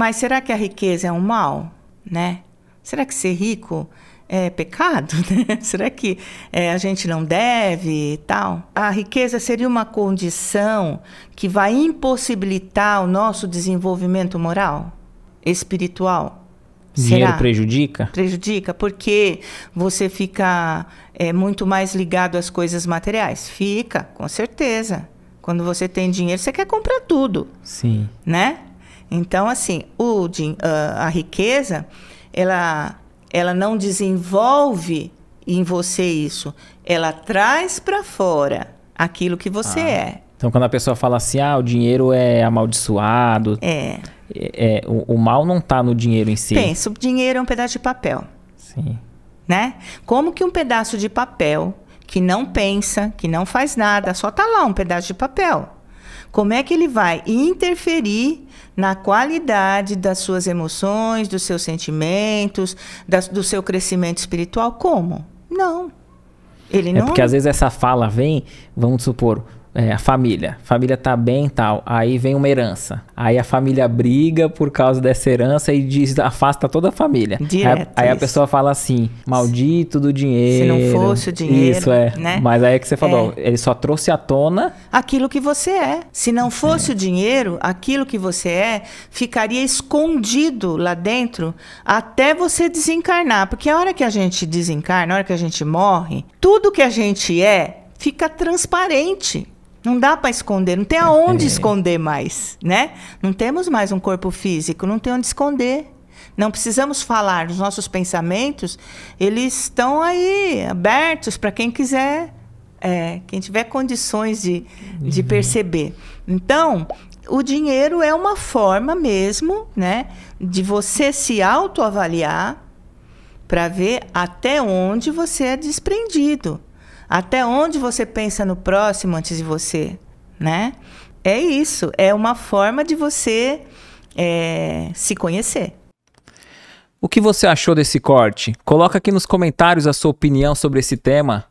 Mas será que a riqueza é um mal, né? Será que ser rico é pecado? Né? Será que é, a gente não deve e tal? A riqueza seria uma condição que vai impossibilitar o nosso desenvolvimento moral, espiritual? Dinheiro Será? prejudica? Prejudica, porque você fica é, muito mais ligado às coisas materiais. Fica, com certeza. Quando você tem dinheiro, você quer comprar tudo. Sim. Né? Então, assim, o, ah, a riqueza, ela, ela não desenvolve em você isso. Ela traz para fora aquilo que você ah. é. Então, quando a pessoa fala assim, ah, o dinheiro é amaldiçoado. É. é, é o, o, mal não está no dinheiro em si. Pensa, o dinheiro é um pedaço de papel. Sim. Né? Como que um pedaço de papel que não pensa, que não faz nada, só tá lá um pedaço de papel. Como é que ele vai interferir na qualidade das suas emoções, dos seus sentimentos, das, do seu crescimento espiritual? Como? Não. Ele é não... porque às vezes essa fala vem, vamos supor, é, a família. família tá bem e tal. Aí vem uma herança. Aí a família briga por causa dessa herança e diz, afasta toda a família. Direto, aí, aí a pessoa fala assim: maldito do dinheiro. Se não fosse o dinheiro. Isso é. Né? Mas aí é que você falou: é. ele só trouxe à tona aquilo que você é. Se não fosse é. o dinheiro, aquilo que você é ficaria escondido lá dentro até você desencarnar. Porque a hora que a gente desencarna, a hora que a gente morre, tudo que a gente é fica transparente. Não dá para esconder, não tem aonde é. esconder mais, né? Não temos mais um corpo físico, não tem onde esconder. Não precisamos falar, os nossos pensamentos, eles estão aí abertos para quem quiser, é, quem tiver condições de, de uhum. perceber. Então, o dinheiro é uma forma mesmo, né, de você se autoavaliar para ver até onde você é desprendido até onde você pensa no próximo antes de você, né? É isso, é uma forma de você é, se conhecer. O que você achou desse corte? Coloca aqui nos comentários a sua opinião sobre esse tema.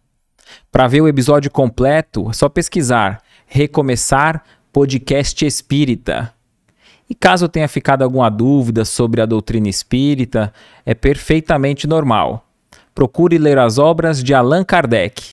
Para ver o episódio completo, é só pesquisar Recomeçar Podcast Espírita. E caso tenha ficado alguma dúvida sobre a doutrina espírita, é perfeitamente normal. Procure ler as obras de Allan Kardec.